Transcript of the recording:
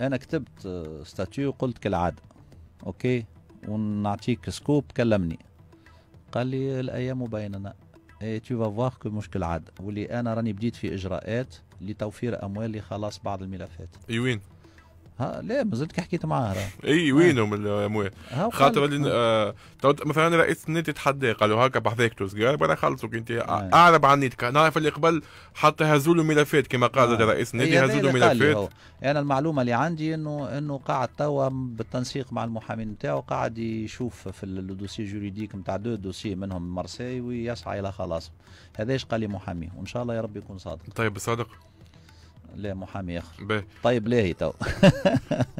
انا كتبت ستاتيو آه، قلت كالعاده اوكي ونعطيك سكوب كلمني قال لي الايام بيننا اي تو فواغ كو مش كالعاده واللي انا راني بديت في اجراءات لتوفير اموال لخلاص بعض الملفات اي وين ها لا ما زلت حكيت معاه اي وينهم الاموال خاطر اللي آه، مثلا رئيس النادي تحداه قالوا هكا بحذاك صغار برا خلصوا انت إيه. اعرب عن نيتك نعرف اللي قبل حتى هزوا له ملفات كما قال آه. رئيس النادي هزوا له ملفات انا يعني المعلومه اللي عندي انه انه قاعد توا بالتنسيق مع المحامين نتاعو قاعد يشوف في الدوسي جوريديك نتاع دو دوسي منهم مارسي ويسعى الى خلاص هذا ايش قال لي محاميه وان شاء الله يا رب يكون صادق طيب صادق لا محامي اخر بي. طيب لاهي تو